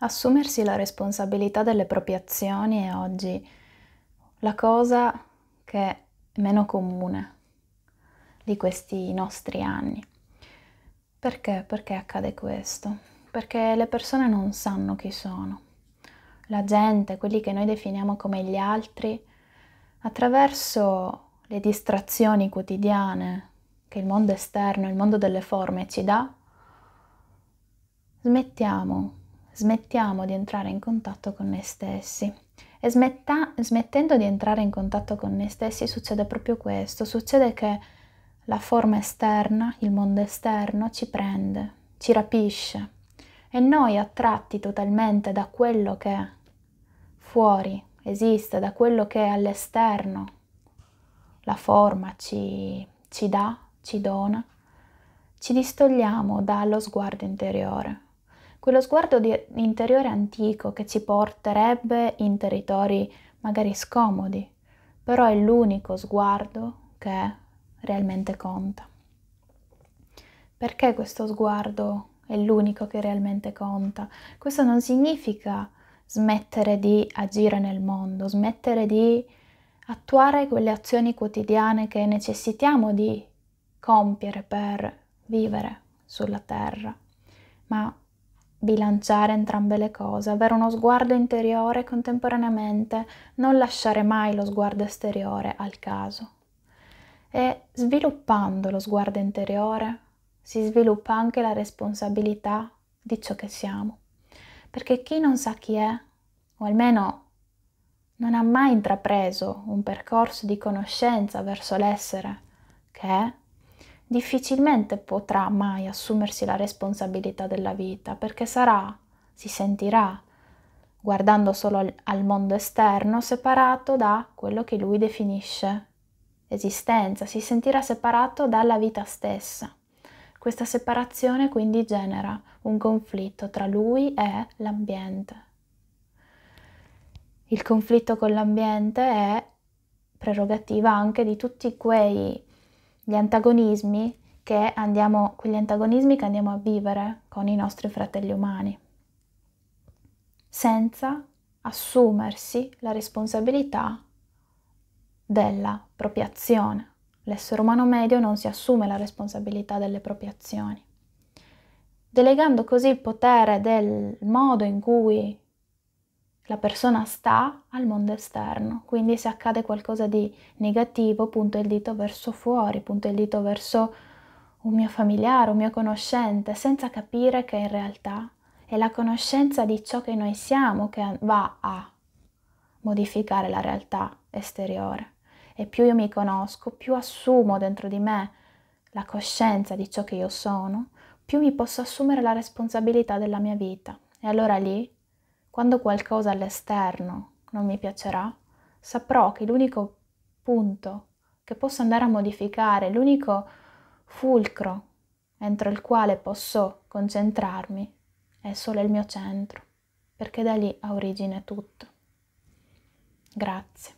Assumersi la responsabilità delle proprie azioni è oggi la cosa che è meno comune di questi nostri anni. Perché? Perché accade questo? Perché le persone non sanno chi sono. La gente, quelli che noi definiamo come gli altri, attraverso le distrazioni quotidiane che il mondo esterno, il mondo delle forme ci dà, smettiamo smettiamo di entrare in contatto con noi stessi. E smetta, smettendo di entrare in contatto con noi stessi succede proprio questo, succede che la forma esterna, il mondo esterno ci prende, ci rapisce e noi attratti totalmente da quello che fuori esiste, da quello che all'esterno la forma ci, ci dà, ci dona, ci distogliamo dallo sguardo interiore quello sguardo di interiore antico che ci porterebbe in territori magari scomodi, però è l'unico sguardo che realmente conta. Perché questo sguardo è l'unico che realmente conta? Questo non significa smettere di agire nel mondo, smettere di attuare quelle azioni quotidiane che necessitiamo di compiere per vivere sulla terra, ma bilanciare entrambe le cose, avere uno sguardo interiore e contemporaneamente non lasciare mai lo sguardo esteriore al caso. E sviluppando lo sguardo interiore si sviluppa anche la responsabilità di ciò che siamo, perché chi non sa chi è, o almeno non ha mai intrapreso un percorso di conoscenza verso l'essere che è, difficilmente potrà mai assumersi la responsabilità della vita perché sarà, si sentirà, guardando solo al mondo esterno, separato da quello che lui definisce esistenza, si sentirà separato dalla vita stessa. Questa separazione quindi genera un conflitto tra lui e l'ambiente. Il conflitto con l'ambiente è prerogativa anche di tutti quei gli antagonismi che andiamo, quegli antagonismi che andiamo a vivere con i nostri fratelli umani, senza assumersi la responsabilità della propria azione. L'essere umano medio non si assume la responsabilità delle proprie azioni, delegando così il potere del modo in cui la persona sta al mondo esterno, quindi se accade qualcosa di negativo punto il dito verso fuori, punto il dito verso un mio familiare, un mio conoscente, senza capire che in realtà è la conoscenza di ciò che noi siamo che va a modificare la realtà esteriore. E più io mi conosco, più assumo dentro di me la coscienza di ciò che io sono, più mi posso assumere la responsabilità della mia vita. E allora lì quando qualcosa all'esterno non mi piacerà, saprò che l'unico punto che posso andare a modificare, l'unico fulcro entro il quale posso concentrarmi è solo il mio centro, perché da lì ha origine tutto. Grazie.